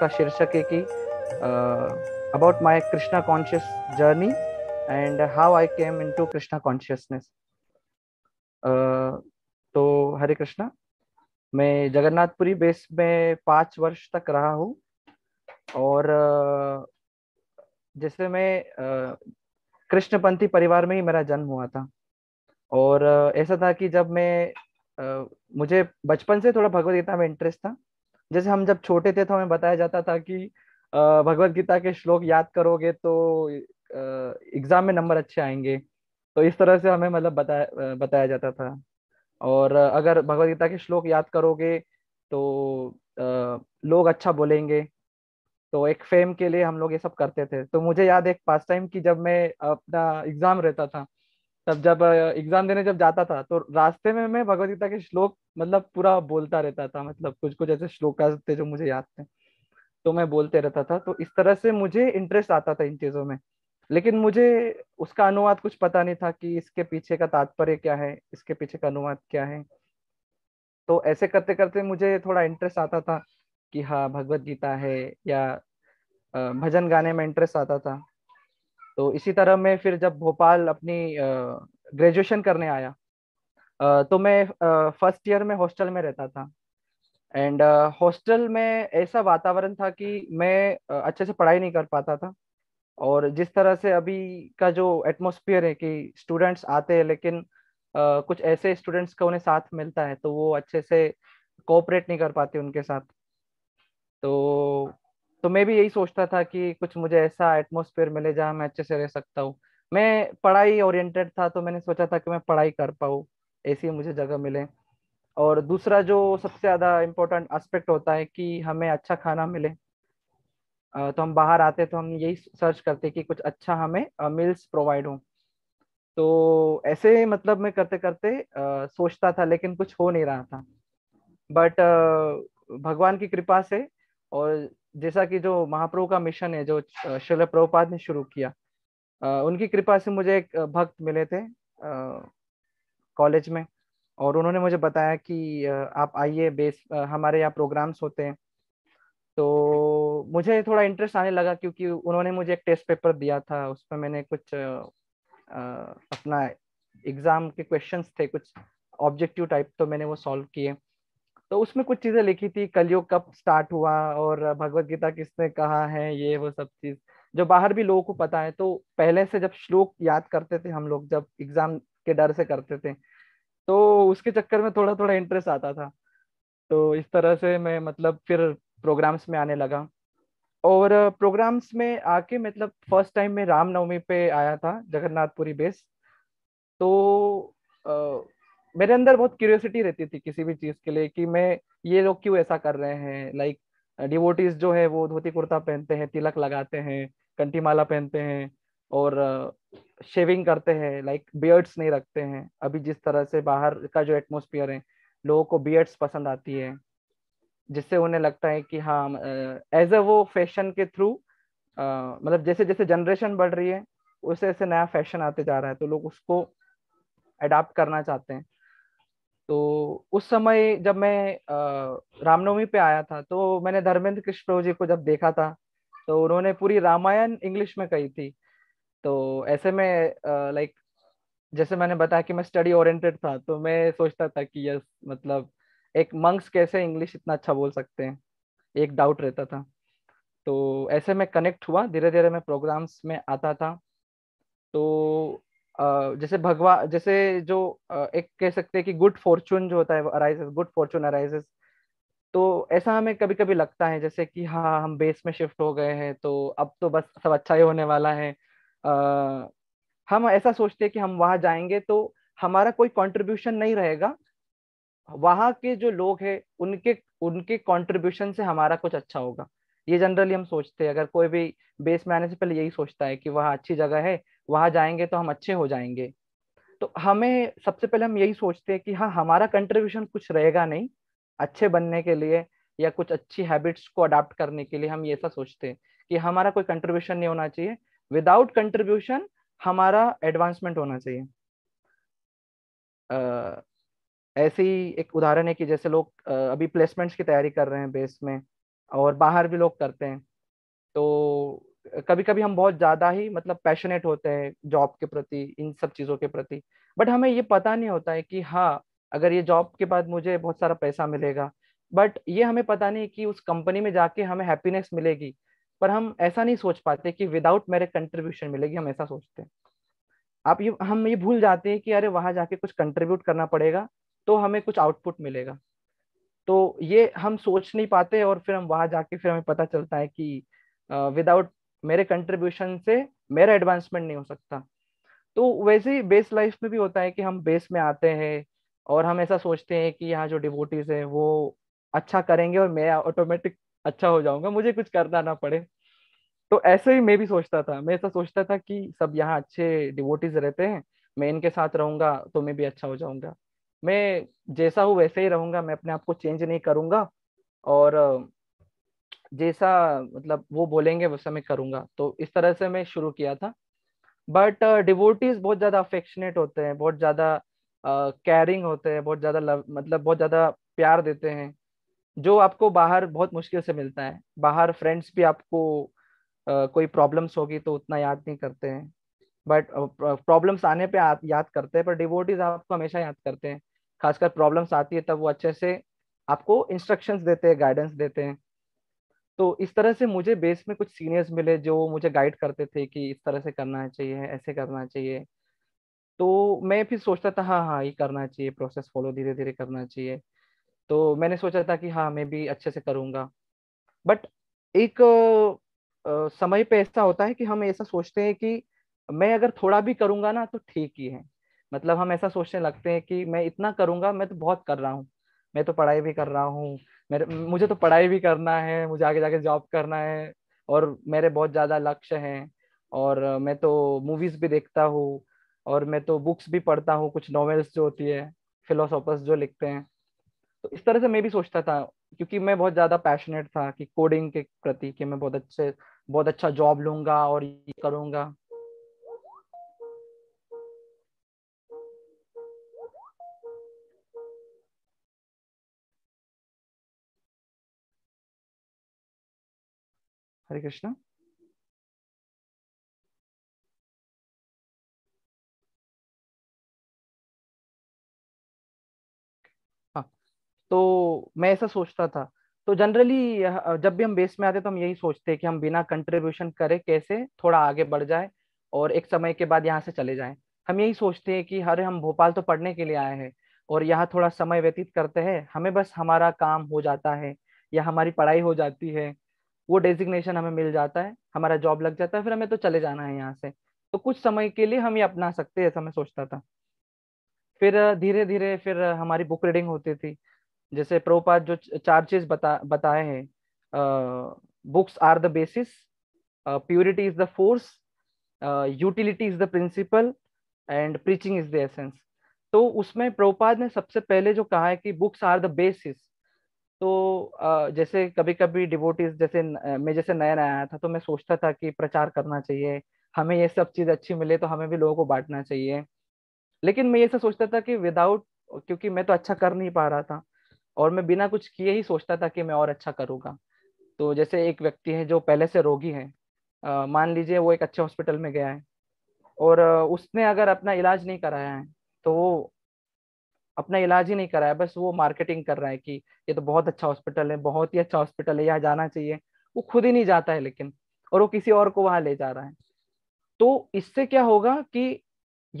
इसका शीर्षक है कि about my Krishna conscious journey and how I came into Krishna consciousness तो हरे कृष्णा मैं जगन्नाथपुरी बेस में पाँच वर्ष तक रहा हूँ और जैसे मैं कृष्णपंथी परिवार में ही मेरा जन्म हुआ था और ऐसा था कि जब मैं मुझे बचपन से थोड़ा भगवत गीता में इंटरेस्ट था जैसे हम जब छोटे थे तो हमें बताया जाता था कि भगवत गीता के श्लोक याद करोगे तो एग्जाम में नंबर अच्छे आएंगे तो इस तरह से हमें मतलब बताया बताया जाता था और अगर भगवत गीता के श्लोक याद करोगे तो लोग अच्छा बोलेंगे तो एक फेम के लिए हम लोग ये सब करते थे तो मुझे याद एक पास टाइम की जब मैं अपना एग्जाम रहता था तब जब एग्जाम देने जब जाता था तो रास्ते में मैं भगवत गीता के श्लोक मतलब पूरा बोलता रहता था मतलब कुछ कुछ ऐसे श्लोक थे जो मुझे याद थे तो मैं बोलते रहता था तो इस तरह से मुझे इंटरेस्ट आता था इन चीज़ों में लेकिन मुझे उसका अनुवाद कुछ पता नहीं था कि इसके पीछे का तात्पर्य क्या है इसके पीछे का अनुवाद क्या है तो ऐसे करते करते मुझे थोड़ा इंटरेस्ट आता था कि हाँ भगवत गीता है या भजन गाने में इंटरेस्ट आता था तो इसी तरह मैं फिर जब भोपाल अपनी ग्रेजुएशन करने आया तो मैं फर्स्ट ईयर में हॉस्टल में रहता था एंड हॉस्टल में ऐसा वातावरण था कि मैं अच्छे से पढ़ाई नहीं कर पाता था और जिस तरह से अभी का जो एटमोसफियर है कि स्टूडेंट्स आते हैं लेकिन Uh, कुछ ऐसे स्टूडेंट्स का उन्हें साथ मिलता है तो वो अच्छे से कोऑपरेट नहीं कर पाते उनके साथ तो तो मैं भी यही सोचता था कि कुछ मुझे ऐसा एटमोसफियर मिले जहाँ मैं अच्छे से रह सकता हूँ मैं पढ़ाई ओरिएंटेड था तो मैंने सोचा था कि मैं पढ़ाई कर पाऊँ ऐसी मुझे जगह मिले और दूसरा जो सबसे ज़्यादा इम्पोर्टेंट एस्पेक्ट होता है कि हमें अच्छा खाना मिले तो हम बाहर आते तो हम यही सर्च करते कि कुछ अच्छा हमें मील्स प्रोवाइड हो तो ऐसे मतलब मैं करते करते आ, सोचता था लेकिन कुछ हो नहीं रहा था बट भगवान की कृपा से और जैसा कि जो महाप्रभु का मिशन है जो शिल प्रभुपाद ने शुरू किया आ, उनकी कृपा से मुझे एक भक्त मिले थे आ, कॉलेज में और उन्होंने मुझे बताया कि आप आइए बेस हमारे यहाँ प्रोग्राम्स होते हैं तो मुझे थोड़ा इंटरेस्ट आने लगा क्योंकि उन्होंने मुझे एक टेस्ट पेपर दिया था उसमें मैंने कुछ अपना एग्ज़ाम के क्वेश्चंस थे कुछ ऑब्जेक्टिव टाइप तो मैंने वो सॉल्व किए तो उसमें कुछ चीज़ें लिखी थी कलयुग कब स्टार्ट हुआ और भगवत गीता किसने कहा है ये वो सब चीज़ जो बाहर भी लोगों को पता है तो पहले से जब श्लोक याद करते थे हम लोग जब एग्ज़ाम के डर से करते थे तो उसके चक्कर में थोड़ा थोड़ा इंटरेस्ट आता था तो इस तरह से मैं मतलब फिर प्रोग्राम्स में आने लगा और प्रोग्राम्स में आके मतलब फर्स्ट टाइम मैं रामनवमी पे आया था जगन्नाथपुरी बेस तो आ, मेरे अंदर बहुत क्यूरियोसिटी रहती थी किसी भी चीज़ के लिए कि मैं ये लोग क्यों ऐसा कर रहे हैं लाइक डिवोटीज जो है वो धोती कुर्ता पहनते हैं तिलक लगाते हैं कंठी माला पहनते हैं और शेविंग करते हैं लाइक बियर्ड्स नहीं रखते हैं अभी जिस तरह से बाहर का जो एटमोसफियर है लोगों को बियर्ड्स पसंद आती है जिससे उन्हें लगता है कि हाँ एज अ वो फैशन के थ्रू मतलब जैसे जैसे जनरेशन बढ़ रही है उसे ऐसे नया फैशन आते जा रहा है तो लोग उसको अडाप्ट करना चाहते हैं तो उस समय जब मैं रामनवमी पे आया था तो मैंने धर्मेंद्र कृष्ण जी को जब देखा था तो उन्होंने पूरी रामायण इंग्लिश में कही थी तो ऐसे में लाइक जैसे मैंने बताया कि मैं स्टडी ओरिएंटेड था तो मैं सोचता था कि यस मतलब एक मंक्स कैसे इंग्लिश इतना अच्छा बोल सकते हैं एक डाउट रहता था तो ऐसे में कनेक्ट हुआ धीरे धीरे मैं प्रोग्राम्स में आता था तो जैसे भगवा जैसे जो एक कह सकते हैं कि गुड फॉर्चून जो होता है अराइजेस गुड फॉर्चून अराइजेस तो ऐसा हमें कभी कभी लगता है जैसे कि हाँ हम बेस में शिफ्ट हो गए हैं तो अब तो बस सब अच्छा ही होने वाला है आ, हम ऐसा सोचते हैं कि हम वहाँ जाएंगे तो हमारा कोई कंट्रीब्यूशन नहीं रहेगा वहाँ के जो लोग हैं उनके उनके कंट्रीब्यूशन से हमारा कुछ अच्छा होगा ये जनरली हम सोचते हैं अगर कोई भी बेस में आने से पहले यही सोचता है कि वहाँ अच्छी जगह है वहाँ जाएंगे तो हम अच्छे हो जाएंगे तो हमें सबसे पहले हम यही सोचते हैं कि हाँ हमारा कंट्रीब्यूशन कुछ रहेगा नहीं अच्छे बनने के लिए या कुछ अच्छी हैबिट्स को अडाप्ट करने के लिए हम ये ऐसा सोचते हैं कि हमारा कोई कंट्रीब्यूशन नहीं होना चाहिए विदाउट कंट्रीब्यूशन हमारा एडवांसमेंट होना चाहिए uh, ऐसे ही एक उदाहरण है कि जैसे लोग uh, अभी प्लेसमेंट्स की तैयारी कर रहे हैं बेस में और बाहर भी लोग करते हैं तो कभी कभी हम बहुत ज़्यादा ही मतलब पैशनेट होते हैं जॉब के प्रति इन सब चीज़ों के प्रति बट हमें ये पता नहीं होता है कि हाँ अगर ये जॉब के बाद मुझे बहुत सारा पैसा मिलेगा बट ये हमें पता नहीं कि उस कंपनी में जाके हमें हैप्पीनेस मिलेगी पर हम ऐसा नहीं सोच पाते कि विदाउट मेरे कंट्रीब्यूशन मिलेगी हम ऐसा सोचते हैं आप ये हम ये भूल जाते हैं कि अरे वहाँ जाके कुछ कंट्रीब्यूट करना पड़ेगा तो हमें कुछ आउटपुट मिलेगा तो ये हम सोच नहीं पाते और फिर हम वहाँ जाके फिर हमें पता चलता है कि विदाउट मेरे कंट्रीब्यूशन से मेरा एडवांसमेंट नहीं हो सकता तो वैसे ही बेस लाइफ में भी होता है कि हम बेस में आते हैं और हम ऐसा सोचते हैं कि यहाँ जो डिवोटीज हैं वो अच्छा करेंगे और मेरा ऑटोमेटिक अच्छा हो जाऊंगा मुझे कुछ करना ना पड़े तो ऐसे ही मैं भी सोचता था मैं ऐसा सोचता था कि सब यहाँ अच्छे डिवोटीज रहते हैं मैं इनके साथ रहूंगा तो मैं भी अच्छा हो जाऊंगा मैं जैसा हूँ वैसे ही रहूंगा मैं अपने आप को चेंज नहीं करूंगा और जैसा मतलब वो बोलेंगे वैसा मैं करूंगा तो इस तरह से मैं शुरू किया था बट डिवोटीज बहुत ज़्यादा अफेक्शनेट होते हैं बहुत ज़्यादा केयरिंग होते हैं बहुत ज़्यादा मतलब बहुत ज़्यादा प्यार देते हैं जो आपको बाहर बहुत मुश्किल से मिलता है बाहर फ्रेंड्स भी आपको आ, कोई प्रॉब्लम्स होगी तो उतना याद नहीं करते हैं बट प्रॉब्लम्स आने पे आप याद करते हैं पर डिवोटीज आपको हमेशा याद करते हैं खासकर प्रॉब्लम्स आती है तब वो अच्छे से आपको इंस्ट्रक्शंस देते हैं गाइडेंस देते हैं तो इस तरह से मुझे बेस में कुछ सीनियर्स मिले जो मुझे गाइड करते थे कि इस तरह से करना चाहिए ऐसे करना चाहिए तो मैं फिर सोचता था हाँ हाँ ये करना चाहिए प्रोसेस फॉलो धीरे धीरे करना चाहिए तो मैंने सोचा था कि हाँ मैं भी अच्छे से करूँगा बट एक आ, समय पे ऐसा होता है कि हम ऐसा सोचते हैं कि मैं अगर थोड़ा भी करूँगा ना तो ठीक ही है मतलब हम ऐसा सोचने लगते हैं कि मैं इतना करूँगा मैं तो बहुत कर रहा हूँ मैं तो पढ़ाई भी कर रहा हूँ मेरे मुझे तो पढ़ाई भी करना है मुझे आगे जाके जॉब करना है और मेरे बहुत ज़्यादा लक्ष्य हैं और मैं तो मूवीज़ भी देखता हूँ और मैं तो बुक्स भी पढ़ता हूँ कुछ नॉवेल्स जो होती है फिलोसोफर्स जो लिखते हैं तो इस तरह से मैं भी सोचता था क्योंकि मैं बहुत ज़्यादा पैशनेट था कि कोडिंग के प्रति कि मैं बहुत अच्छे बहुत अच्छा जॉब लूंगा और ये करूंगा हरे कृष्णा तो मैं ऐसा सोचता था तो जनरली जब भी हम बेस में आते तो हम यही सोचते कि हम बिना कंट्रीब्यूशन करे कैसे थोड़ा आगे बढ़ जाए और एक समय के बाद यहाँ से चले जाएं हम यही सोचते हैं कि अरे हम भोपाल तो पढ़ने के लिए आए हैं और यहाँ थोड़ा समय व्यतीत करते हैं हमें बस हमारा काम हो जाता है या हमारी पढ़ाई हो जाती है वो डेजिग्नेशन हमें मिल जाता है हमारा जॉब लग जाता है फिर हमें तो चले जाना है यहाँ से तो कुछ समय के लिए हम ये अपना सकते हैं ऐसा मैं सोचता था फिर धीरे धीरे फिर हमारी बुक रीडिंग होती थी जैसे प्रोपात जो चार चीज बता बताए हैं books are the basis purity is the force utility is the principle and preaching is the essence तो उसमें प्रोपाद ने सबसे पहले जो कहा है कि बुक्स आर द बेसिस तो uh, जैसे कभी कभी डिवोटीज जैसे मैं जैसे नया नया आया था तो मैं सोचता था कि प्रचार करना चाहिए हमें ये सब चीज़ अच्छी मिले तो हमें भी लोगों को बांटना चाहिए लेकिन मैं ये सब सोचता था कि विदाउट क्योंकि मैं तो अच्छा कर नहीं पा रहा था और मैं बिना कुछ किए ही सोचता था कि मैं और अच्छा करूँगा तो जैसे एक व्यक्ति है जो पहले से रोगी है आ, मान लीजिए वो एक अच्छे हॉस्पिटल में गया है और उसने अगर अपना इलाज नहीं कराया है तो वो अपना इलाज ही नहीं कराया बस वो मार्केटिंग कर रहा है कि ये तो बहुत अच्छा हॉस्पिटल है बहुत ही अच्छा हॉस्पिटल है यहाँ जाना चाहिए वो खुद ही नहीं जाता है लेकिन और वो किसी और को वहाँ ले जा रहा है तो इससे क्या होगा कि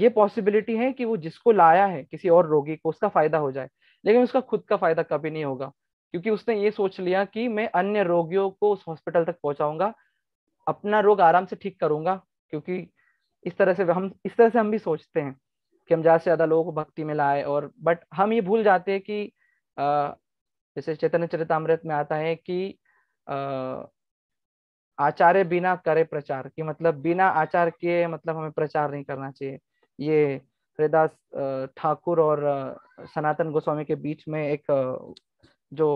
ये पॉसिबिलिटी है कि वो जिसको लाया है किसी और रोगी को उसका फायदा हो जाए लेकिन उसका खुद का फायदा कभी नहीं होगा क्योंकि उसने ये सोच लिया कि मैं अन्य रोगियों को उस हॉस्पिटल तक पहुंचाऊंगा अपना रोग आराम से ठीक करूंगा क्योंकि इस तरह से हम इस तरह से हम भी सोचते हैं कि हम ज्यादा से ज्यादा लोगों को भक्ति में लाए और बट हम ये भूल जाते हैं कि जैसे चैतन्य चरितमृत में आता है कि आचार्य बिना करे प्रचार कि मतलब बिना आचार के मतलब हमें प्रचार नहीं करना चाहिए ये हरिदास ठाकुर और सनातन गोस्वामी के बीच में एक जो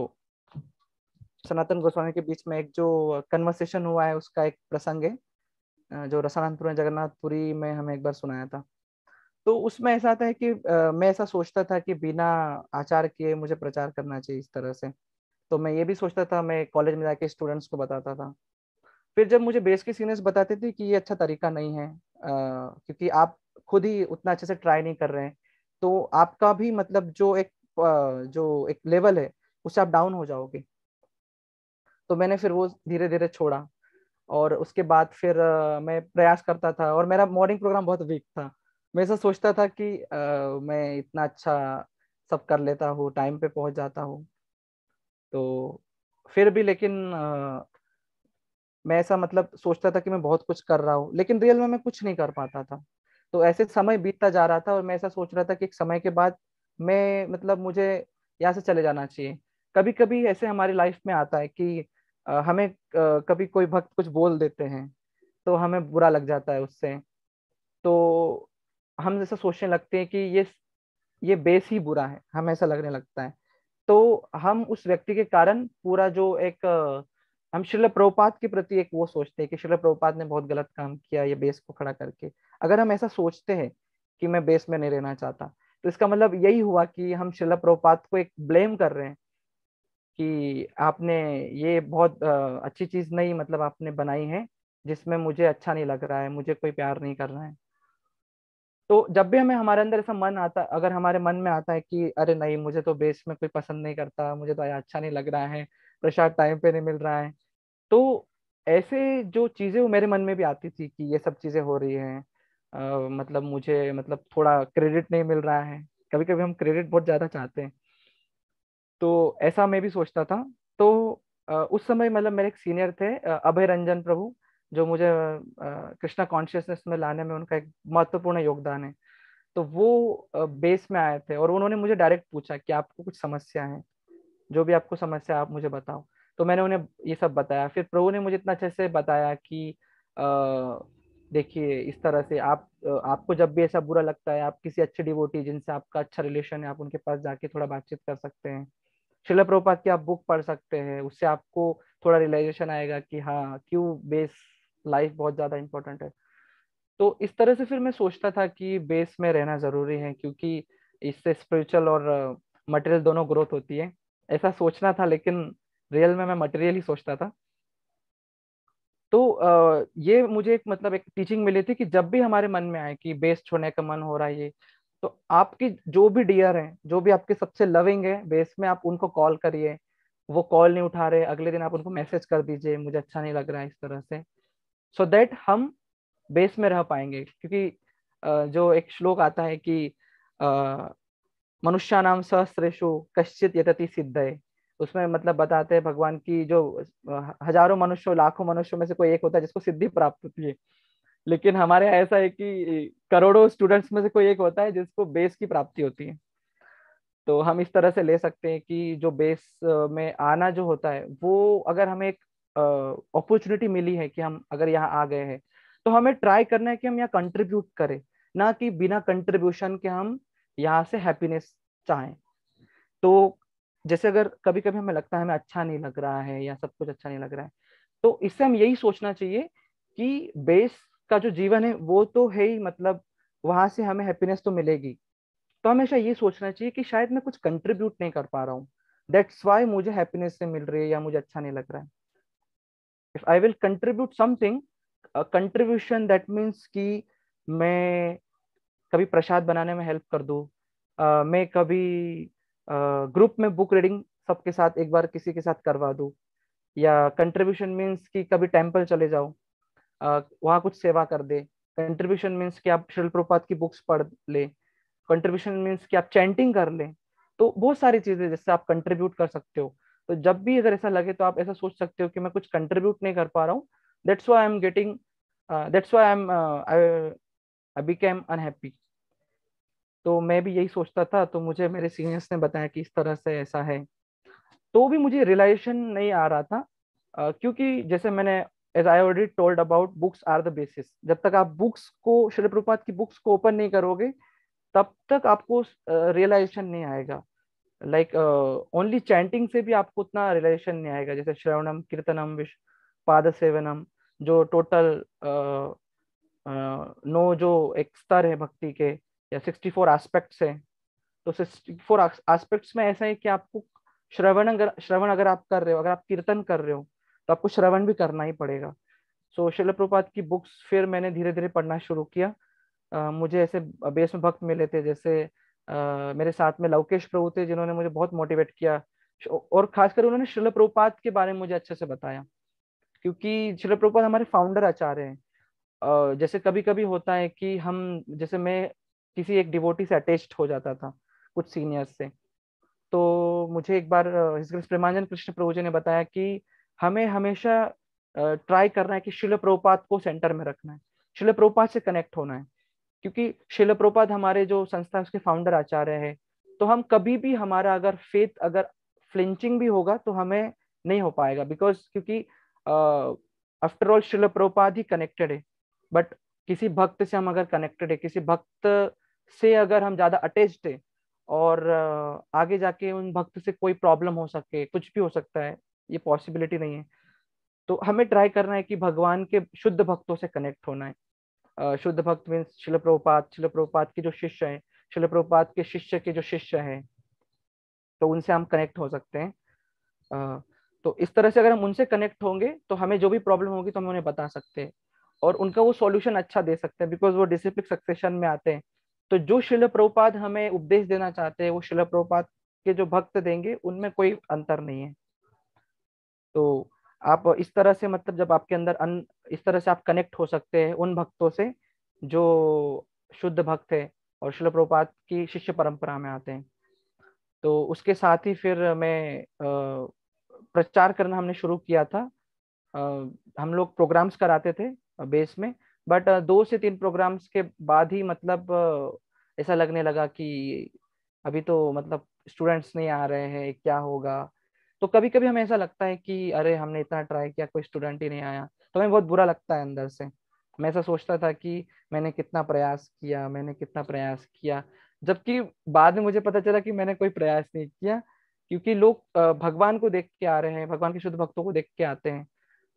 सनातन गोस्वामी के बीच में एक जो कन्वर्सेशन हुआ है उसका एक प्रसंग है जो रसानंदपुर में जगन्नाथपुरी में हमें एक बार सुनाया था तो उसमें ऐसा आता है कि आ, मैं ऐसा सोचता था कि बिना आचार किए मुझे प्रचार करना चाहिए इस तरह से तो मैं ये भी सोचता था मैं कॉलेज में जाके स्टूडेंट्स को बताता था फिर जब मुझे बेस के सीनियर्स बताते थे कि ये अच्छा तरीका नहीं है आ, क्योंकि आप खुद ही उतना अच्छे से ट्राई नहीं कर रहे हैं तो आपका भी मतलब जो एक जो एक लेवल है उससे आप डाउन हो जाओगे तो मैंने फिर वो धीरे धीरे छोड़ा और उसके बाद फिर मैं प्रयास करता था और मेरा मॉर्निंग प्रोग्राम बहुत वीक था मैं ऐसा सोचता था कि आ, मैं इतना अच्छा सब कर लेता हूँ टाइम पे पहुंच जाता हूँ तो फिर भी लेकिन आ, मैं ऐसा मतलब सोचता था कि मैं बहुत कुछ कर रहा हूँ लेकिन रियल में मैं कुछ नहीं कर पाता था तो ऐसे समय बीतता जा रहा था और मैं ऐसा सोच रहा था कि एक समय के बाद मैं मतलब मुझे यहाँ से चले जाना चाहिए कभी कभी ऐसे हमारी लाइफ में आता है कि हमें कभी कोई भक्त कुछ बोल देते हैं तो हमें बुरा लग जाता है उससे तो हम जैसा सोचने लगते हैं कि ये ये बेस ही बुरा है हमें ऐसा लगने लगता है तो हम उस व्यक्ति के कारण पूरा जो एक हम शिल प्रभुपात के प्रति एक वो सोचते हैं कि शिल प्रभुपात ने बहुत गलत काम किया ये बेस को खड़ा करके अगर हम ऐसा सोचते हैं कि मैं बेस में नहीं रहना चाहता तो इसका मतलब यही हुआ कि हम शिला प्रभुपात को एक ब्लेम कर रहे हैं कि आपने ये बहुत अच्छी चीज नहीं मतलब आपने बनाई है जिसमें मुझे अच्छा नहीं लग रहा है मुझे कोई प्यार नहीं कर रहा है तो जब भी हमें हमारे अंदर ऐसा मन आता अगर हमारे मन में आता है कि अरे नहीं मुझे तो बेस में कोई पसंद नहीं करता मुझे तो अच्छा नहीं लग रहा है प्रसाद टाइम पे नहीं मिल रहा है तो ऐसे जो चीज़ें वो मेरे मन में भी आती थी कि ये सब चीज़ें हो रही हैं मतलब मुझे मतलब थोड़ा क्रेडिट नहीं मिल रहा है कभी कभी हम क्रेडिट बहुत ज़्यादा चाहते हैं तो ऐसा मैं भी सोचता था तो उस समय मतलब मेरे एक सीनियर थे अभय रंजन प्रभु जो मुझे कृष्णा कॉन्शियसनेस में लाने में उनका एक महत्वपूर्ण योगदान है तो वो बेस में आए थे और उन्होंने मुझे डायरेक्ट पूछा कि आपको कुछ समस्या है जो भी आपको समस्या आप मुझे बताओ तो मैंने उन्हें ये सब बताया फिर प्रभु ने मुझे इतना अच्छे से बताया कि देखिए इस तरह से आप आपको जब भी ऐसा बुरा लगता है आप किसी अच्छे डिवोटी जिनसे आपका अच्छा रिलेशन है आप उनके पास जाके थोड़ा बातचीत कर सकते हैं शिला प्रभुपात की आप बुक पढ़ सकते हैं उससे आपको थोड़ा रियलाइजेशन आएगा कि हाँ क्यों बेस लाइफ बहुत ज़्यादा इम्पोर्टेंट है तो इस तरह से फिर मैं सोचता था कि बेस में रहना ज़रूरी है क्योंकि इससे स्पिरिचुअल और मटेरियल दोनों ग्रोथ होती है ऐसा सोचना था लेकिन रियल में मैं मटेरियल ही सोचता था तो ये मुझे एक मतलब एक टीचिंग मिली थी कि जब भी हमारे मन में आए कि बेस छोड़ने का मन हो रहा है ये तो आपकी जो भी डियर हैं जो भी आपके सबसे लविंग है बेस में आप उनको कॉल करिए वो कॉल नहीं उठा रहे अगले दिन आप उनको मैसेज कर दीजिए मुझे अच्छा नहीं लग रहा है इस तरह से सो so दैट हम बेस में रह पाएंगे क्योंकि जो एक श्लोक आता है कि मनुष्य नाम सहस्रेशु कश्चित यतति सिद्ध है उसमें मतलब बताते हैं भगवान की जो हजारों मनुष्यों लाखों मनुष्यों में से कोई एक होता है जिसको सिद्धि प्राप्त होती है लेकिन हमारे ऐसा है कि करोड़ों स्टूडेंट्स में से कोई एक होता है जिसको बेस की प्राप्ति होती है तो हम इस तरह से ले सकते हैं कि जो बेस में आना जो होता है वो अगर हमें एक अपॉर्चुनिटी मिली है कि हम अगर यहाँ आ गए हैं तो हमें ट्राई करना है कि हम यहाँ कंट्रीब्यूट करें ना कि बिना कंट्रीब्यूशन के हम यहाँ से हैप्पीनेस चाहें तो जैसे अगर कभी कभी हमें लगता है हमें अच्छा नहीं लग रहा है या सब कुछ अच्छा नहीं लग रहा है तो इससे हम यही सोचना चाहिए कि बेस का जो जीवन है वो तो है ही मतलब वहां से हमें हैप्पीनेस तो मिलेगी तो हमेशा ये सोचना चाहिए कि शायद मैं कुछ कंट्रीब्यूट नहीं कर पा रहा हूँ दैट्स वाई मुझे हैप्पीनेस से मिल रही है या मुझे अच्छा नहीं लग रहा है if I will contribute something contribution that means कि मैं कभी प्रसाद बनाने में हेल्प कर दू uh, मैं कभी ग्रुप में बुक रीडिंग सबके साथ एक बार किसी के साथ करवा दूँ या कंट्रीब्यूशन मीन्स कि कभी टेम्पल चले जाओ वहाँ कुछ सेवा कर दे कंट्रीब्यूशन मीन्स कि आप शिल प्रपात की बुक्स पढ़ ले कंट्रीब्यूशन मीन्स कि आप चैंटिंग कर लें तो बहुत सारी चीज़ें जिससे आप कंट्रीब्यूट कर सकते हो तो जब भी अगर ऐसा लगे तो आप ऐसा सोच सकते हो कि मैं कुछ कंट्रीब्यूट नहीं कर पा रहा हूँ that's why I am getting that's why I am I became unhappy तो मैं भी यही सोचता था तो मुझे मेरे सीनियर्स ने बताया कि इस तरह से ऐसा है तो भी मुझे रिलाइजेशन नहीं आ रहा था uh, क्योंकि जैसे मैंने as I already told about books are the basis जब तक आप बुक्स को श्री प्रपात की बुक्स को ओपन नहीं करोगे तब तक आपको रियलाइजेशन uh, नहीं आएगा लाइक ओनली चैंटिंग से भी आपको उतना रियलाइजेशन नहीं आएगा जैसे श्रवणम कीर्तनम विश्व पाद सेवनम जो टोटल uh, नो जो एक स्तर है भक्ति के या 64 एस्पेक्ट्स हैं तो 64 एस्पेक्ट्स में ऐसा है कि आपको श्रवण अगर श्रवण अगर आप कर रहे हो अगर आप कीर्तन कर रहे हो तो आपको श्रवण भी करना ही पड़ेगा सो so, शिल प्रपात की बुक्स फिर मैंने धीरे धीरे पढ़ना शुरू किया uh, मुझे ऐसे बेस में भक्त मिले थे जैसे uh, मेरे साथ में लवकेश प्रभु थे जिन्होंने मुझे बहुत मोटिवेट किया और खासकर उन्होंने शिल प्रपात के बारे में मुझे अच्छे से बताया क्योंकि शिल प्रपात हमारे फाउंडर आचार्य हैं जैसे कभी कभी होता है कि हम जैसे मैं किसी एक डिवोटी से अटैच हो जाता था कुछ सीनियर्स से तो मुझे एक बार प्रेमांजन प्रेमानंद कृष्ण प्रभु जी ने बताया कि हमें हमेशा ट्राई करना है कि शिल प्रोपात को सेंटर में रखना है शिल प्रोपात से कनेक्ट होना है क्योंकि शिल प्रोपात हमारे जो संस्था उसके फाउंडर आचार्य है तो हम कभी भी हमारा अगर फेथ अगर फ्लिंचिंग भी होगा तो हमें नहीं हो पाएगा बिकॉज क्योंकि आफ्टर ऑल शिल प्रोपात ही कनेक्टेड है बट किसी भक्त से हम अगर कनेक्टेड है किसी भक्त से अगर हम ज्यादा अटैच्ड हैं और आगे जाके उन भक्त से कोई प्रॉब्लम हो सके कुछ भी हो सकता है ये पॉसिबिलिटी नहीं है तो हमें ट्राई करना है कि भगवान के शुद्ध भक्तों से कनेक्ट होना है शुद्ध भक्त मीन्स शिल प्रभुपात शिल प्रभुपात के जो शिष्य हैं शिल प्रभुपात के शिष्य के जो शिष्य हैं तो उनसे हम कनेक्ट हो सकते हैं तो इस तरह से अगर हम उनसे कनेक्ट होंगे तो हमें जो भी प्रॉब्लम होगी तो हम उन्हें बता सकते हैं और उनका वो सॉल्यूशन अच्छा दे सकते हैं बिकॉज वो डिसिप्लिक सक्सेशन में आते हैं तो जो शिल प्रपात हमें उपदेश देना चाहते हैं वो शिल प्रपात के जो भक्त देंगे उनमें कोई अंतर नहीं है तो आप इस तरह से मतलब जब आपके अंदर अन, इस तरह से आप कनेक्ट हो सकते हैं उन भक्तों से जो शुद्ध भक्त है और शिल प्रपात की शिष्य परंपरा में आते हैं तो उसके साथ ही फिर मैं प्रचार करना हमने शुरू किया था हम लोग प्रोग्राम्स कराते थे बेस में बट uh, दो से तीन प्रोग्राम्स के बाद ही मतलब uh, ऐसा लगने लगा कि अभी तो मतलब स्टूडेंट्स नहीं आ रहे हैं क्या होगा तो कभी कभी हमें ऐसा लगता है कि अरे हमने इतना ट्राई किया कोई स्टूडेंट ही नहीं आया तो हमें बहुत बुरा लगता है अंदर से मैं ऐसा सोचता था कि मैंने कितना प्रयास किया मैंने कितना प्रयास किया जबकि बाद में मुझे पता चला कि मैंने कोई प्रयास नहीं किया क्योंकि लोग भगवान को देख के आ रहे हैं भगवान के शुद्ध भक्तों को देख के आते हैं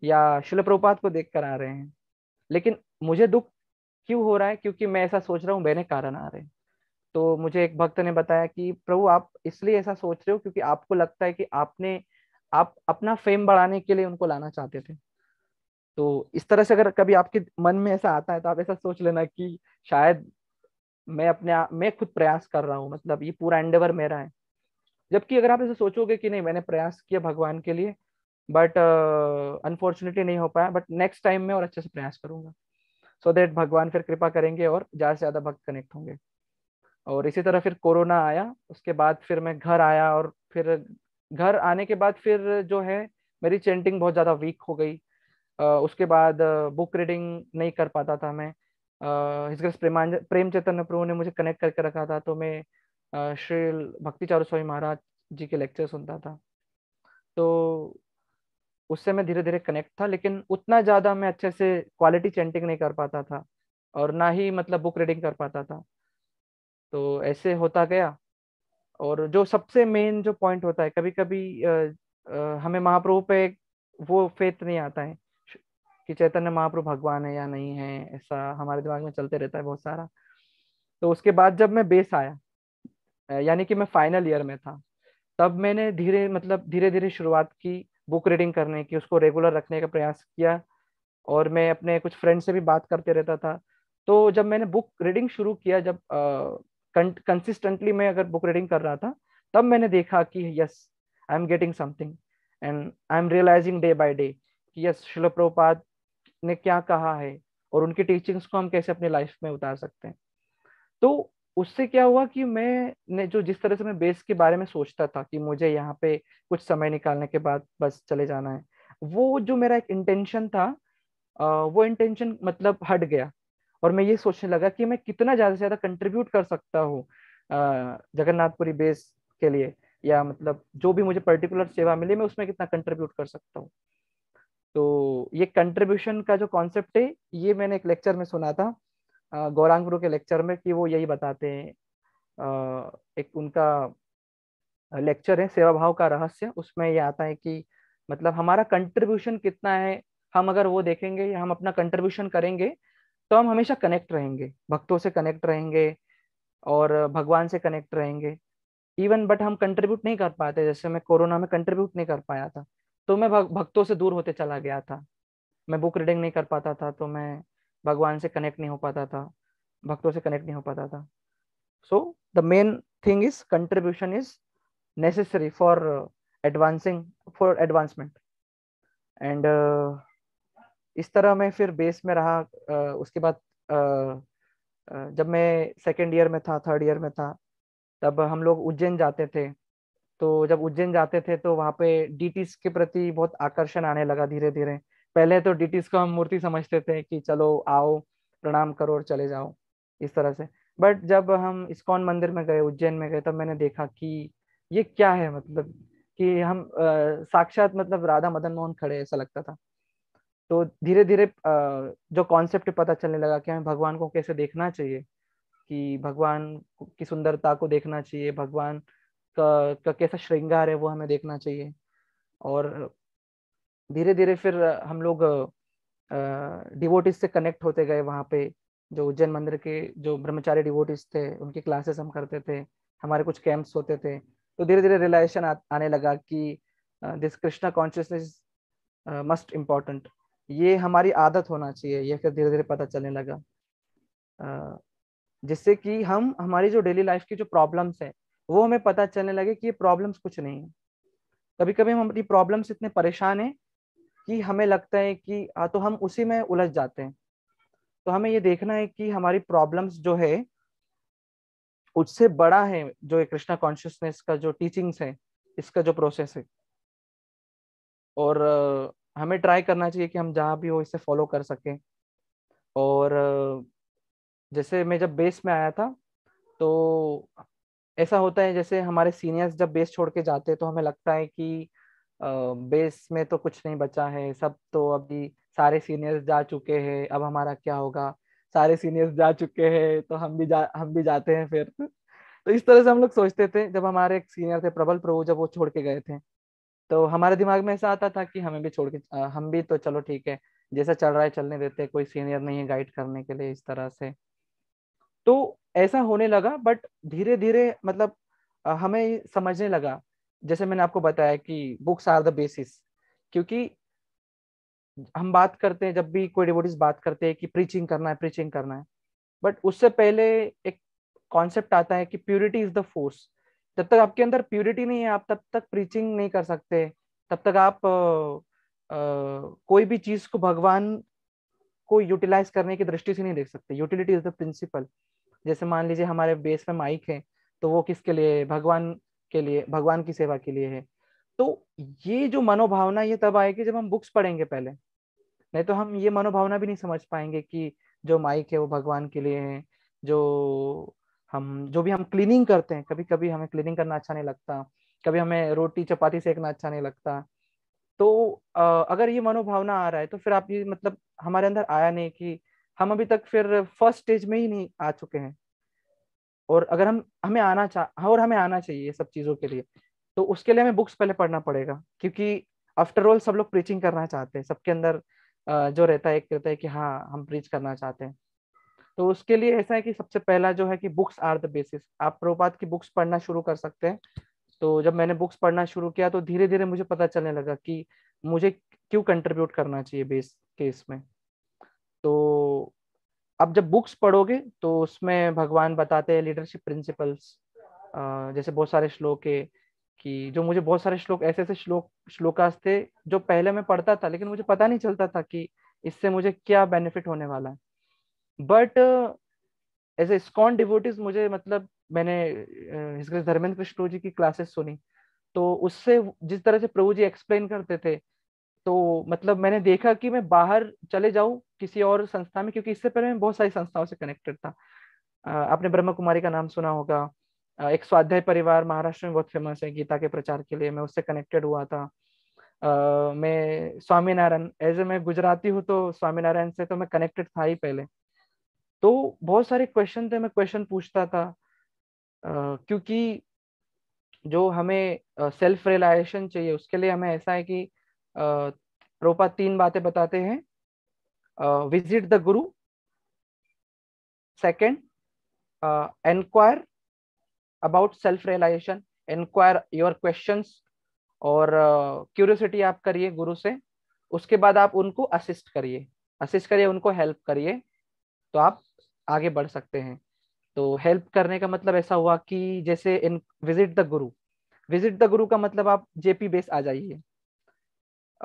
या शिल प्रपात को देख कर आ रहे हैं लेकिन मुझे दुख क्यों हो रहा है क्योंकि मैं ऐसा सोच रहा हूँ मेरे कारण आ रहे हैं तो मुझे एक भक्त ने बताया कि प्रभु आप इसलिए ऐसा सोच रहे हो क्योंकि आपको लगता है कि आपने आप अपना फेम बढ़ाने के लिए उनको लाना चाहते थे तो इस तरह से अगर कभी आपके मन में ऐसा आता है तो आप ऐसा सोच लेना कि शायद मैं अपने मैं खुद प्रयास कर रहा हूँ मतलब ये पूरा एंडेवर मेरा है जबकि अगर आप ऐसे सोचोगे कि नहीं मैंने प्रयास किया भगवान के लिए बट अनफॉर्चुनेटली uh, नहीं हो पाया बट नेक्स्ट टाइम में और अच्छे से प्रयास करूंगा सो so देट भगवान फिर कृपा करेंगे और ज़्यादा से ज़्यादा भक्त कनेक्ट होंगे और इसी तरह फिर कोरोना आया उसके बाद फिर मैं घर आया और फिर घर आने के बाद फिर जो है मेरी चेंटिंग बहुत ज़्यादा वीक हो गई उसके बाद बुक रीडिंग नहीं कर पाता था मैं हिजग्रेस प्रेमांज प्रेम चैतन्य प्रभु ने मुझे कनेक्ट करके रखा था तो मैं श्री भक्ति चारू स्वामी महाराज जी के लेक्चर सुनता था तो उससे मैं धीरे धीरे कनेक्ट था लेकिन उतना ज़्यादा मैं अच्छे से क्वालिटी चेंटिंग नहीं कर पाता था और ना ही मतलब बुक रीडिंग कर पाता था तो ऐसे होता गया और जो सबसे मेन जो पॉइंट होता है कभी कभी हमें महाप्रभु पे वो फेत नहीं आता है कि चैतन्य महाप्रभु भगवान है या नहीं है ऐसा हमारे दिमाग में चलते रहता है बहुत सारा तो उसके बाद जब मैं बेस आया यानी कि मैं फाइनल ईयर में था तब मैंने धीरे मतलब धीरे धीरे शुरुआत की बुक रीडिंग करने की उसको रेगुलर रखने का प्रयास किया और मैं अपने कुछ फ्रेंड से भी बात करते रहता था तो जब मैंने बुक रीडिंग शुरू किया जब कंसिस्टेंटली मैं अगर बुक रीडिंग कर रहा था तब मैंने देखा कि yes I am getting something and I am realising day by day कि यस शिल ने क्या कहा है और उनकी टीचिंग्स को हम कैसे अपनी लाइफ में उतार सकते हैं तो उससे क्या हुआ कि मैं ने जो जिस तरह से मैं बेस के बारे में सोचता था कि मुझे यहाँ पे कुछ समय निकालने के बाद बस चले जाना है वो जो मेरा एक इंटेंशन था वो इंटेंशन मतलब हट गया और मैं ये सोचने लगा कि मैं कितना ज़्यादा से ज़्यादा कंट्रीब्यूट कर सकता हूँ जगन्नाथपुरी बेस के लिए या मतलब जो भी मुझे पर्टिकुलर सेवा मिले मैं उसमें कितना कंट्रीब्यूट कर सकता हूँ तो ये कंट्रीब्यूशन का जो कॉन्सेप्ट है ये मैंने एक लेक्चर में सुना था गौरांग गुरु के लेक्चर में कि वो यही बताते हैं एक उनका लेक्चर है सेवा भाव का रहस्य उसमें ये आता है कि मतलब हमारा कंट्रीब्यूशन कितना है हम अगर वो देखेंगे या हम अपना कंट्रीब्यूशन करेंगे तो हम हमेशा कनेक्ट रहेंगे भक्तों से कनेक्ट रहेंगे और भगवान से कनेक्ट रहेंगे इवन बट हम कंट्रीब्यूट नहीं कर पाते जैसे मैं कोरोना में कंट्रीब्यूट नहीं कर पाया था तो मैं भक्तों से दूर होते चला गया था मैं बुक रीडिंग नहीं कर पाता था तो मैं भगवान से कनेक्ट नहीं हो पाता था भक्तों से कनेक्ट नहीं हो पाता था so the main thing is contribution is necessary for advancing for advancement and इस तरह मैं फिर बेस में रहा uh, उसके बाद uh, uh, जब मैं सेकेंड ईयर में था थर्ड ईयर में था तब हम लोग उज्जैन जाते थे तो जब उज्जैन जाते थे तो वहाँ पे डी के प्रति बहुत आकर्षण आने लगा धीरे धीरे पहले तो डिटीज को हम मूर्ति समझते थे कि चलो आओ प्रणाम करो और चले जाओ इस तरह से बट जब हम इस्कॉन मंदिर में गए उज्जैन में गए तब मैंने देखा कि ये क्या है मतलब कि हम आ, साक्षात मतलब राधा मदन मोहन खड़े ऐसा लगता था तो धीरे धीरे जो कॉन्सेप्ट पता चलने लगा कि हमें भगवान को कैसे देखना चाहिए कि भगवान की सुंदरता को देखना चाहिए भगवान का, का कैसा श्रृंगार है वो हमें देखना चाहिए और धीरे धीरे फिर हम लोग डिवोटिस से कनेक्ट होते गए वहाँ पे जो उज्जैन मंदिर के जो ब्रह्मचारी डिवोटिस थे उनकी क्लासेस हम करते थे हमारे कुछ कैंप्स होते थे तो धीरे धीरे रिलाइजेशन आने लगा कि this Krishna consciousness must important ये हमारी आदत होना चाहिए यह फिर धीरे धीरे पता चलने लगा uh, जिससे कि हम हमारी जो डेली लाइफ की जो प्रॉब्लम्स हैं वो हमें पता चलने लगे कि ये प्रॉब्लम्स कुछ नहीं है कभी कभी हम अपनी प्रॉब्लम्स इतने परेशान हैं कि हमें लगता है कि आ, हाँ, तो हम उसी में उलझ जाते हैं तो हमें ये देखना है कि हमारी प्रॉब्लम्स जो है उससे बड़ा है जो कृष्णा कॉन्शियसनेस का जो टीचिंग्स है इसका जो प्रोसेस है और हमें ट्राई करना चाहिए कि हम जहाँ भी हो इसे फॉलो कर सकें और जैसे मैं जब बेस में आया था तो ऐसा होता है जैसे हमारे सीनियर्स जब बेस छोड़ के जाते हैं तो हमें लगता है कि बेस में तो कुछ नहीं बचा है सब तो अभी सारे सीनियर्स जा चुके हैं अब हमारा क्या होगा सारे सीनियर्स जा चुके हैं तो हम भी जा हम भी जाते हैं फिर तो इस तरह से हम लोग सोचते थे जब हमारे एक सीनियर थे प्रबल प्रभु जब वो छोड़ के गए थे तो हमारे दिमाग में ऐसा आता था कि हमें भी छोड़ के हम भी तो चलो ठीक है जैसा चल रहा है चलने देते कोई सीनियर नहीं है गाइड करने के लिए इस तरह से तो ऐसा होने लगा बट धीरे धीरे मतलब हमें समझने लगा जैसे मैंने आपको बताया कि बुक्स आर द बेसिस क्योंकि हम बात करते हैं जब भी कोई डिवोटिस बात करते हैं कि प्रीचिंग करना है प्रीचिंग करना है बट उससे पहले एक कॉन्सेप्ट आता है कि प्यूरिटी इज द फोर्स जब तक आपके अंदर प्यूरिटी नहीं है आप तब तक प्रीचिंग नहीं कर सकते तब तक आप आ, आ, कोई भी चीज को भगवान को यूटिलाइज करने की दृष्टि से नहीं देख सकते यूटिलिटी इज द प्रिंसिपल जैसे मान लीजिए हमारे बेस में माइक है तो वो किसके लिए भगवान के लिए भगवान की सेवा के लिए है तो ये जो मनोभावना ये तब आएगी जब हम बुक्स पढ़ेंगे पहले नहीं तो हम ये मनोभावना भी नहीं समझ पाएंगे कि जो माइक है वो भगवान के लिए है जो हम जो भी हम क्लीनिंग करते हैं कभी कभी हमें क्लीनिंग करना अच्छा नहीं लगता कभी हमें रोटी चपाती सेकना अच्छा नहीं लगता तो अगर ये मनोभावना आ रहा है तो फिर आप ये मतलब हमारे अंदर आया नहीं कि हम अभी तक फिर फर्स्ट स्टेज में ही नहीं आ चुके हैं और अगर हम हमें आना चाह हाँ, और हमें आना चाहिए सब चीज़ों के लिए तो उसके लिए हमें बुक्स पहले पढ़ना पड़ेगा क्योंकि आफ्टर ऑल सब लोग प्रीचिंग करना चाहते हैं सबके अंदर जो रहता है एक रहता है कि हाँ हम प्रीच करना चाहते हैं तो उसके लिए ऐसा है कि सबसे पहला जो है कि बुक्स आर द बेसिस आप प्रोपात की बुक्स पढ़ना शुरू कर सकते हैं तो जब मैंने बुक्स पढ़ना शुरू किया तो धीरे धीरे मुझे पता चलने लगा कि मुझे क्यों कंट्रीब्यूट करना चाहिए बेस केस में अब जब बुक्स पढ़ोगे तो उसमें भगवान बताते हैं लीडरशिप प्रिंसिपल्स जैसे बहुत सारे श्लोक है कि जो मुझे बहुत सारे श्लोक ऐसे ऐसे श्लोक श्लोकास थे जो पहले मैं पढ़ता था लेकिन मुझे पता नहीं चलता था कि इससे मुझे क्या बेनिफिट होने वाला है but as a ISKCON devotees मुझे मतलब मैंने धर्मेंद्र कृष्ण जी की क्लासेस सुनी तो उससे जिस तरह से प्रभु जी एक्सप्लेन करते थे तो मतलब मैंने देखा कि मैं बाहर चले जाऊं किसी और संस्था में क्योंकि इससे पहले मैं बहुत सारी संस्थाओं से कनेक्टेड था आपने ब्रह्म कुमारी का नाम सुना होगा एक स्वाध्याय परिवार महाराष्ट्र में बहुत फेमस है गीता के प्रचार के लिए मैं उससे कनेक्टेड हुआ था मैं स्वामीनारायण एज ए मैं गुजराती हूँ तो स्वामीनारायण से तो मैं कनेक्टेड था ही पहले तो बहुत सारे क्वेश्चन थे मैं क्वेश्चन पूछता था क्योंकि जो हमें सेल्फ रियलाइजेशन चाहिए उसके लिए हमें ऐसा है कि रूपा तीन बातें बताते हैं visit the guru second enquire about self realisation enquire your question और क्यूरियोसिटी uh, आप करिए गुरु से उसके बाद आप उनको असिस्ट करिए असिस्ट करिए उनको हेल्प करिए तो आप आगे बढ़ सकते हैं तो हेल्प करने का मतलब ऐसा हुआ कि जैसे in visit the guru visit the guru का मतलब आप जेपी बेस आ जाइए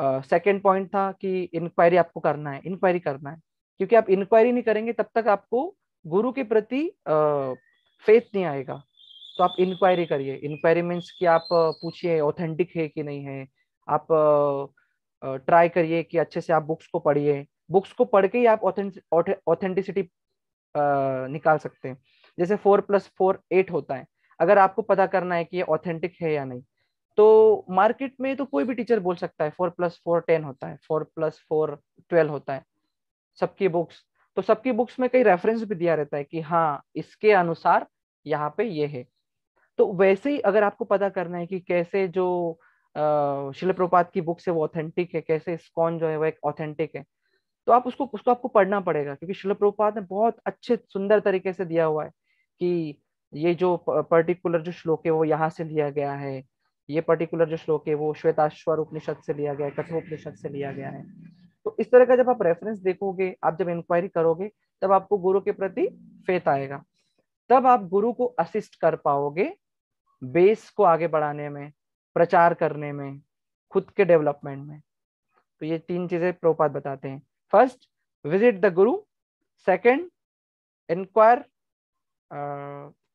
सेकेंड uh, पॉइंट था कि इंक्वायरी आपको करना है इंक्वायरी करना है क्योंकि आप इंक्वायरी नहीं करेंगे तब तक आपको गुरु के प्रति फेथ uh, नहीं आएगा तो आप इंक्वायरी करिए इंक्वायरी मीन्स कि आप पूछिए ऑथेंटिक है कि नहीं है आप ट्राई uh, करिए कि अच्छे से आप बुक्स को पढ़िए बुक्स को पढ़ के ही आप ऑथेंटिसिटी निकाल सकते हैं जैसे फोर प्लस फोर एट होता है अगर आपको पता करना है कि ये ऑथेंटिक है या नहीं तो मार्केट में तो कोई भी टीचर बोल सकता है फोर प्लस फोर टेन होता है फोर प्लस फोर ट्वेल्व होता है सबकी बुक्स तो सबकी बुक्स में कई रेफरेंस भी दिया रहता है कि हाँ इसके अनुसार यहाँ पे ये है तो वैसे ही अगर आपको पता करना है कि कैसे जो शिल प्रपात की बुक्स है वो ऑथेंटिक है कैसे स्कॉन जो है वो एक ऑथेंटिक है तो आप उसको उसको आपको पढ़ना पड़ेगा क्योंकि शिल प्रपात ने बहुत अच्छे सुंदर तरीके से दिया हुआ है कि ये जो पर्टिकुलर जो श्लोक है वो यहाँ से लिया गया है ये पर्टिकुलर जो श्लोक है वो श्वेताश्वर उपनिषद से लिया गया है कठोपनिषद से लिया गया है तो इस तरह का जब आप रेफरेंस देखोगे आप जब इंक्वायरी करोगे तब आपको गुरु के प्रति फेत आएगा तब आप गुरु को असिस्ट कर पाओगे बेस को आगे बढ़ाने में प्रचार करने में खुद के डेवलपमेंट में तो ये तीन चीजें प्रोपात बताते हैं first visit the guru second enquire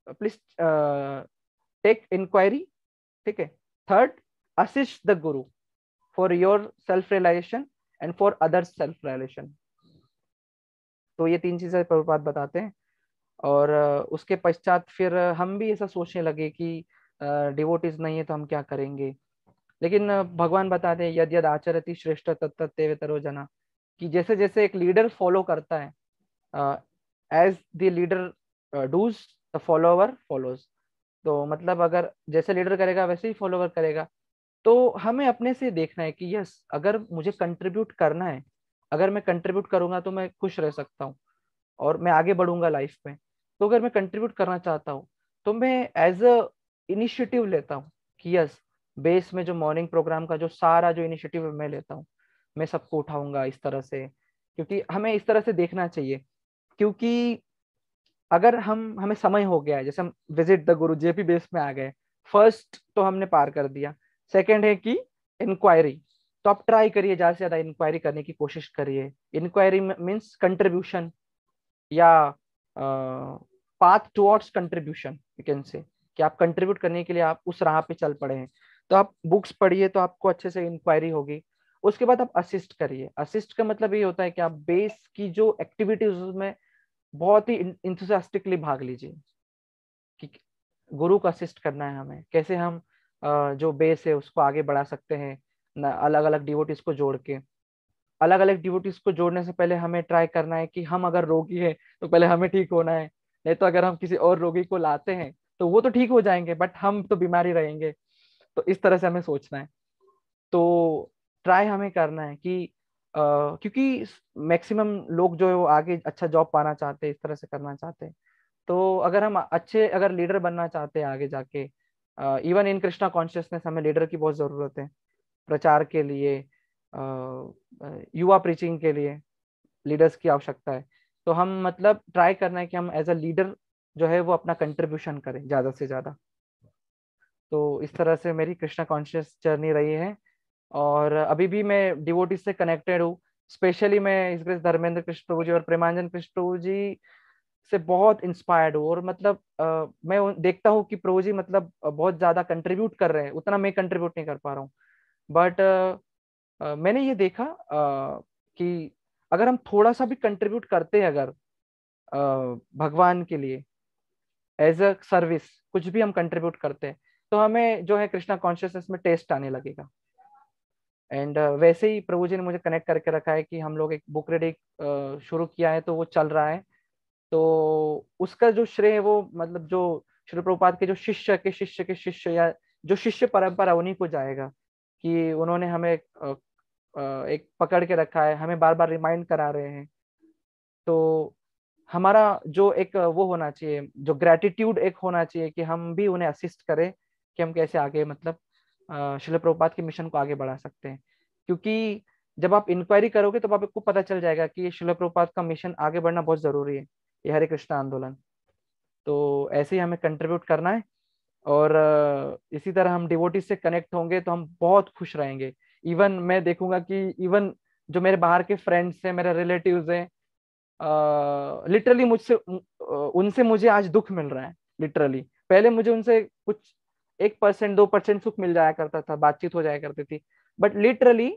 please take enquiry ठीक है third assist the guru for your self realisation and for others self realisation तो ये तीन चीजें प्रभुपात बताते हैं और उसके पश्चात फिर हम भी ऐसा सोचने लगे कि डिवोटिस नहीं है तो हम क्या करेंगे लेकिन भगवान बताते हैं यद यद आचरती श्रेष्ठ तत्त जना तरोजना कि जैसे जैसे एक लीडर फॉलो करता है as the leader does the follower follows तो मतलब अगर जैसे लीडर करेगा वैसे ही फॉलोवर करेगा तो हमें अपने से देखना है कि यस अगर मुझे कंट्रीब्यूट करना है अगर मैं कंट्रीब्यूट करूंगा तो मैं खुश रह सकता हूँ और मैं आगे बढ़ूंगा लाइफ में तो अगर मैं कंट्रीब्यूट करना चाहता हूँ तो मैं एज अ इनिशिएटिव लेता हूँ कि यस बेस में जो मॉर्निंग प्रोग्राम का जो सारा जो इनिशिएटिव मैं लेता हूँ मैं सबको उठाऊंगा इस तरह से क्योंकि हमें इस तरह से देखना चाहिए क्योंकि अगर हम हमें समय हो गया है जैसे हम visit the guru JP base में आ गए फर्स्ट तो हमने पार कर दिया सेकेंड है कि इंक्वायरी तो आप ट्राई करिए ज़्यादा से ज़्यादा इंक्वायरी करने की कोशिश करिए इंक्वायरी मीन्स कंट्रीब्यूशन या path towards contribution you can say कि आप कंट्रीब्यूट करने के लिए आप उस राह पे चल पड़े हैं तो आप बुक्स पढ़िए तो आपको अच्छे से इंक्वायरी होगी उसके बाद आप असिस्ट करिए असिस्ट का मतलब ये होता है कि आप बेस की जो एक्टिविटीज उसमें बहुत ही इंथुसियास्टिकली भाग लीजिए कि गुरु को असिस्ट करना है हमें कैसे हम जो बेस है उसको आगे बढ़ा सकते हैं अलग अलग डिवोटीज को जोड़ के अलग अलग डिवोटीज को जोड़ने से पहले हमें ट्राई करना है कि हम अगर रोगी है तो पहले हमें ठीक होना है नहीं तो अगर हम किसी और रोगी को लाते हैं तो वो तो ठीक हो जाएंगे बट हम तो बीमारी रहेंगे तो इस तरह से हमें सोचना है तो ट्राई हमें करना है कि क्योंकि मैक्सिमम लोग जो है वो आगे अच्छा जॉब पाना चाहते हैं इस तरह से करना चाहते हैं तो अगर हम अच्छे अगर लीडर बनना चाहते हैं आगे जाके इवन इन कृष्णा कॉन्शियसनेस हमें लीडर की बहुत ज़रूरत है प्रचार के लिए युवा प्रीचिंग के लिए लीडर्स की आवश्यकता है तो हम मतलब ट्राई करना है कि हम एज अ लीडर जो है वो अपना कंट्रीब्यूशन करें ज़्यादा से ज़्यादा तो इस तरह से मेरी कृष्णा कॉन्शियस जर्नी रही है और अभी भी मैं डिवोटी से कनेक्टेड हूँ स्पेशली मैं इस ग्रेस धर्मेंद्र कृष्ण प्रभु जी और प्रेमांजन कृष्ण प्रभु जी से बहुत इंस्पायर्ड हूँ और मतलब आ, मैं देखता हूँ कि प्रभु जी मतलब बहुत ज़्यादा कंट्रीब्यूट कर रहे हैं उतना मैं कंट्रीब्यूट नहीं कर पा रहा हूँ बट मैंने ये देखा आ, कि अगर हम थोड़ा सा भी कंट्रीब्यूट करते हैं अगर आ, भगवान के लिए एज अ सर्विस कुछ भी हम कंट्रीब्यूट करते हैं तो हमें जो है कृष्णा कॉन्शियसनेस में टेस्ट आने लगेगा एंड वैसे ही प्रभु जी ने मुझे कनेक्ट करके रखा है कि हम लोग एक बुक रीडिंग शुरू किया है तो वो चल रहा है तो उसका जो श्रेय है वो मतलब जो श्री प्रभुपाद के जो शिष्य के शिष्य के शिष्य या जो शिष्य परंपरा उन्हीं को जाएगा कि उन्होंने हमें एक पकड़ के रखा है हमें बार बार रिमाइंड करा रहे हैं तो हमारा जो एक वो होना चाहिए जो ग्रेटिट्यूड एक होना चाहिए कि हम भी उन्हें असिस्ट करें कि हम कैसे आगे मतलब शिल प्रभुपात के मिशन को आगे बढ़ा सकते हैं क्योंकि जब आप इंक्वायरी करोगे तो आपको पता चल जाएगा कि शिल प्रभुपात का मिशन आगे बढ़ना बहुत ज़रूरी है ये हरे कृष्णा आंदोलन तो ऐसे ही हमें कंट्रीब्यूट करना है और इसी तरह हम डिवोटी से कनेक्ट होंगे तो हम बहुत खुश रहेंगे इवन मैं देखूंगा कि इवन जो मेरे बाहर के फ्रेंड्स हैं मेरे रिलेटिव हैं लिटरली मुझसे उनसे मुझे आज दुख मिल रहा है लिटरली पहले मुझे उनसे कुछ एक परसेंट दो परसेंट सुख मिल जाया करता था बातचीत हो जाया करती थी बट लिटरली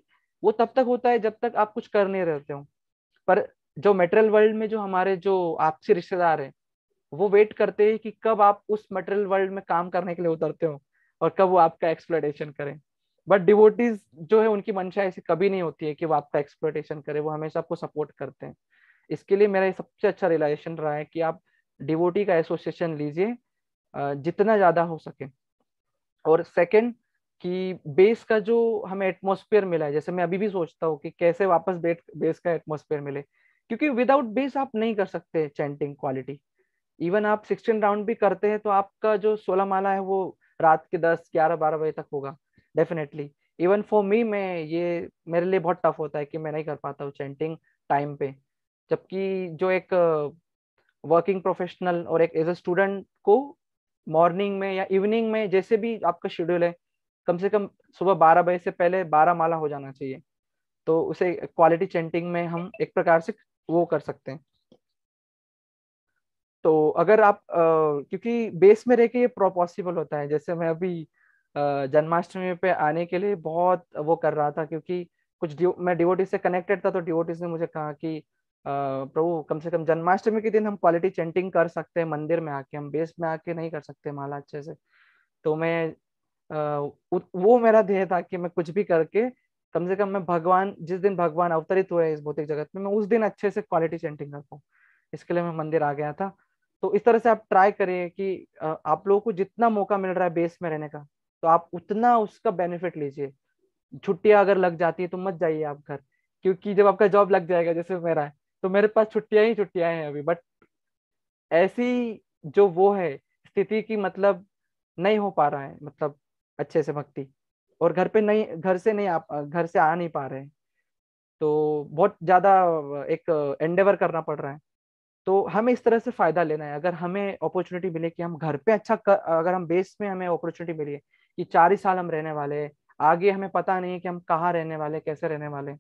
वो तब तक होता है जब तक आप कुछ कर नहीं रहते हो पर जो मेटेरियल वर्ल्ड में जो हमारे जो आपसी रिश्तेदार हैं वो वेट करते हैं कि कब आप उस मटेरियल वर्ल्ड में काम करने के लिए उतरते हो और कब वो आपका एक्सप्लोटेशन करें बट डिवोटीज जो है उनकी मंशा ऐसी कभी नहीं होती है कि वो आपका एक्सप्लोटेशन करें वो हमेशा आपको सपोर्ट करते हैं इसके लिए मेरा सबसे अच्छा रियलाइजेशन रहा है कि आप डिवोटी का एसोसिएशन लीजिए जितना ज़्यादा हो सके और सेकंड कि बेस का जो हमें एटमोस्फेयर मिला है जैसे मैं अभी भी सोचता हूँ कि कैसे वापस बेट बेस का एटमोस्फेयर मिले क्योंकि विदाउट बेस आप नहीं कर सकते चैंटिंग क्वालिटी इवन आप सिक्सटीन राउंड भी करते हैं तो आपका जो सोलह माला है वो रात के दस ग्यारह बारह बजे तक होगा डेफिनेटली इवन फॉर मी मैं ये मेरे लिए बहुत टफ होता है कि मैं नहीं कर पाता हूँ चैंटिंग टाइम पे जबकि जो एक वर्किंग प्रोफेशनल और एक एज अ स्टूडेंट को मॉर्निंग में या इवनिंग में जैसे भी आपका शेड्यूल है कम से कम सुबह बारह बजे से पहले बारह माला हो जाना चाहिए तो उसे क्वालिटी चेंटिंग में हम एक प्रकार से वो कर सकते हैं तो अगर आप आ, क्योंकि बेस में रह के ये पॉसिबल होता है जैसे मैं अभी जन्माष्टमी पे आने के लिए बहुत वो कर रहा था क्योंकि कुछ मैं डिओटी से कनेक्टेड था तो डिओटी ने मुझे कहा कि प्रभु कम से कम जन्माष्टमी के दिन हम क्वालिटी चेंटिंग कर सकते हैं मंदिर में आके हम बेस में आके नहीं कर सकते माला अच्छे से तो मैं वो मेरा ध्येय था कि मैं कुछ भी करके कम से कम मैं भगवान जिस दिन भगवान अवतरित हुए इस भौतिक जगत में मैं उस दिन अच्छे से क्वालिटी चेंटिंग कर पाऊँ इसके लिए मैं मंदिर आ गया था तो इस तरह से आप ट्राई करिए कि आप लोगों को जितना मौका मिल रहा है बेस में रहने का तो आप उतना उसका बेनिफिट लीजिए छुट्टियां अगर लग जाती है तो मत जाइए आप घर क्योंकि जब आपका जॉब लग जाएगा जैसे मेरा है तो मेरे पास छुट्टियां ही छुट्टियां हैं अभी बट ऐसी जो वो है स्थिति की मतलब नहीं हो पा रहा है मतलब अच्छे से भक्ति और घर पे नहीं घर से नहीं आप घर से आ नहीं पा रहे हैं तो बहुत ज़्यादा एक एंडेवर करना पड़ रहा है तो हमें इस तरह से फ़ायदा लेना है अगर हमें अपॉर्चुनिटी मिले कि हम घर पे अच्छा कर, अगर हम बेस में हमें अपॉर्चुनिटी मिली है कि चार ही साल हम रहने वाले हैं आगे हमें पता नहीं है कि हम कहाँ रहने वाले कैसे रहने वाले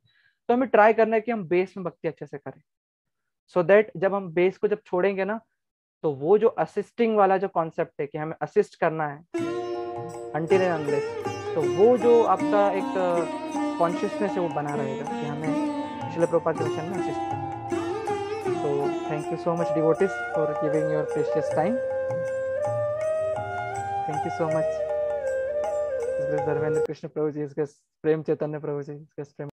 तो हमें ट्राई करना है कि हम बेस में भक्ति अच्छे से करें सो so दैट जब हम बेस को जब छोड़ेंगे ना तो वो जो असिस्टिंग वाला जो कॉन्सेप्ट है कि हमें असिस्ट करना है अंटिल एंड अनलेस तो वो जो आपका एक कॉन्शियसनेस uh, है वो बना रहेगा कि हमें शिल प्रोपाशन में असिस्ट करना so thank you so much devotees for giving your precious time thank you so much Dharmendra Krishna Prabhu ji इसके प्रेम चैतन्य प्रभु जी इसके प्रेम